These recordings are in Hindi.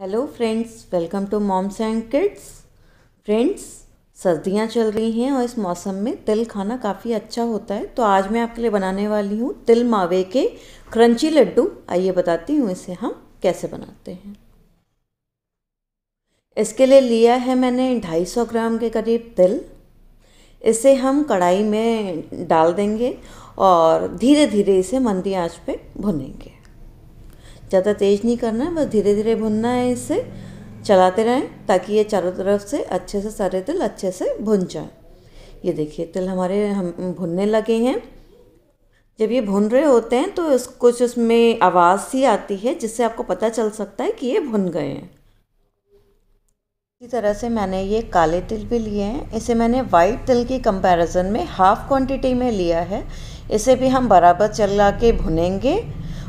hello friends welcome to moms and kids friends सर्दियां चल रही हैं और इस मौसम में तिल खाना काफ़ी अच्छा होता है तो आज मैं आपके लिए बनाने वाली हूँ तिल मावे के क्रंची लड्डू आइए बताती हूँ इसे हम कैसे बनाते हैं इसके लिए लिया है मैंने 250 ग्राम के करीब तिल इसे हम कढ़ाई में डाल देंगे और धीरे धीरे इसे मंदी आँच पर भुनेंगे ज़्यादा तेज़ नहीं करना है बस धीरे धीरे भुनना है इसे चलाते रहें ताकि ये चारों तरफ से अच्छे से सारे तिल अच्छे से भुन जाए ये देखिए तिल हमारे हम भुनने लगे हैं जब ये भुन रहे होते हैं तो इस कुछ उसमें आवाज़ सी आती है जिससे आपको पता चल सकता है कि ये भुन गए हैं इसी तरह से मैंने ये काले तिल भी लिए हैं इसे मैंने वाइट तिल की कंपैरिजन में हाफ़ क्वांटिटी में लिया है इसे भी हम बराबर चला के भुनेंगे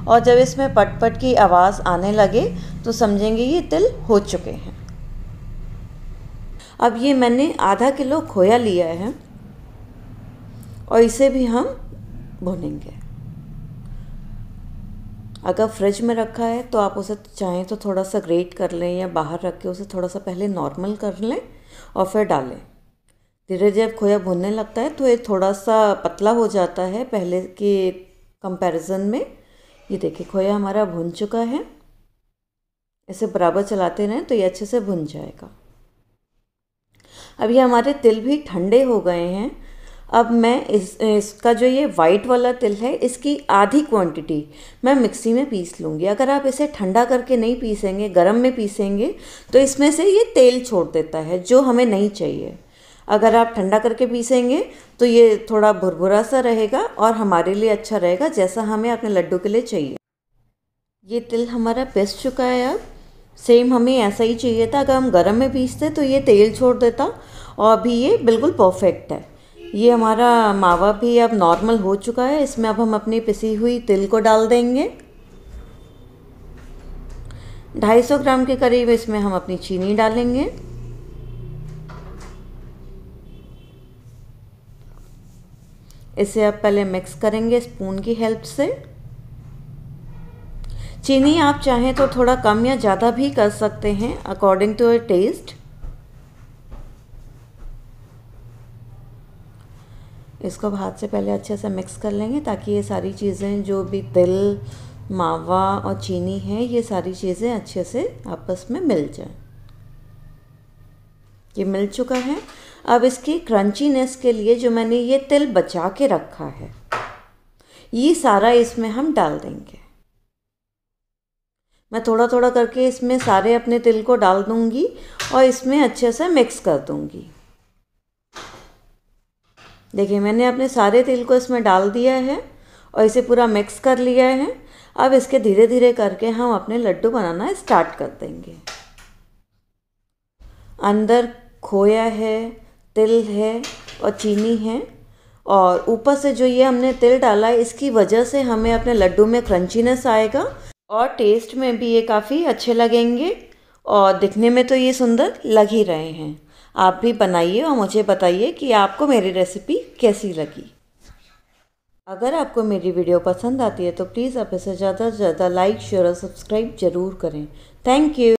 और जब इसमें पटपट -पट की आवाज़ आने लगे तो समझेंगे ये तिल हो चुके हैं अब ये मैंने आधा किलो खोया लिया है और इसे भी हम भुनेंगे अगर फ्रिज में रखा है तो आप उसे चाहें तो थोड़ा सा ग्रेट कर लें या बाहर रख के उसे थोड़ा सा पहले नॉर्मल कर लें और फिर डालें धीरे धीरे खोया भुनने लगता है तो ये थोड़ा सा पतला हो जाता है पहले के कंपैरिजन में ये देखिए खोया हमारा भुन चुका है इसे बराबर चलाते रहें तो ये अच्छे से भुन जाएगा अब ये हमारे तिल भी ठंडे हो गए हैं अब मैं इस इसका जो ये वाइट वाला तिल है इसकी आधी क्वांटिटी मैं मिक्सी में पीस लूँगी अगर आप इसे ठंडा करके नहीं पीसेंगे गर्म में पीसेंगे तो इसमें से ये तेल छोड़ देता है जो हमें नहीं चाहिए अगर आप ठंडा करके पीसेंगे तो ये थोड़ा भुरभुरा सा रहेगा और हमारे लिए अच्छा रहेगा जैसा हमें अपने लड्डू के लिए चाहिए ये तिल हमारा पिस चुका है अब सेम हमें ऐसा ही चाहिए था अगर हम गर्म में पीसते तो ये तेल छोड़ देता और अभी ये बिल्कुल परफेक्ट है ये हमारा मावा भी अब नॉर्मल हो चुका है इसमें अब हम अपनी पिसी हुई तिल को डाल देंगे 250 ग्राम के करीब इसमें हम अपनी चीनी डालेंगे इसे आप पहले मिक्स करेंगे स्पून की हेल्प से चीनी आप चाहें तो थोड़ा कम या ज़्यादा भी कर सकते हैं अकॉर्डिंग टू योर टेस्ट इसको हाथ से पहले अच्छे से मिक्स कर लेंगे ताकि ये सारी चीज़ें जो भी तिल मावा और चीनी है ये सारी चीज़ें अच्छे से आपस में मिल जाए ये मिल चुका है अब इसकी क्रंचीनेस के लिए जो मैंने ये तिल बचा के रखा है ये सारा इसमें हम डाल देंगे मैं थोड़ा थोड़ा करके इसमें सारे अपने तिल को डाल दूंगी और इसमें अच्छे से मिक्स कर दूंगी देखिए मैंने अपने सारे तिल को इसमें डाल दिया है और इसे पूरा मिक्स कर लिया है अब इसके धीरे धीरे करके हम अपने लड्डू बनाना स्टार्ट कर देंगे अंदर खोया है तिल है और चीनी है और ऊपर से जो ये हमने तिल डाला है इसकी वजह से हमें अपने लड्डू में क्रंचीनेस आएगा और टेस्ट में भी ये काफ़ी अच्छे लगेंगे और दिखने में तो ये सुंदर लग ही रहे हैं आप भी बनाइए और मुझे बताइए कि आपको मेरी रेसिपी कैसी लगी अगर आपको मेरी वीडियो पसंद आती है तो प्लीज़ आप इसे ज़्यादा से ज़्यादा लाइक शेयर और सब्सक्राइब ज़रूर करें थैंक यू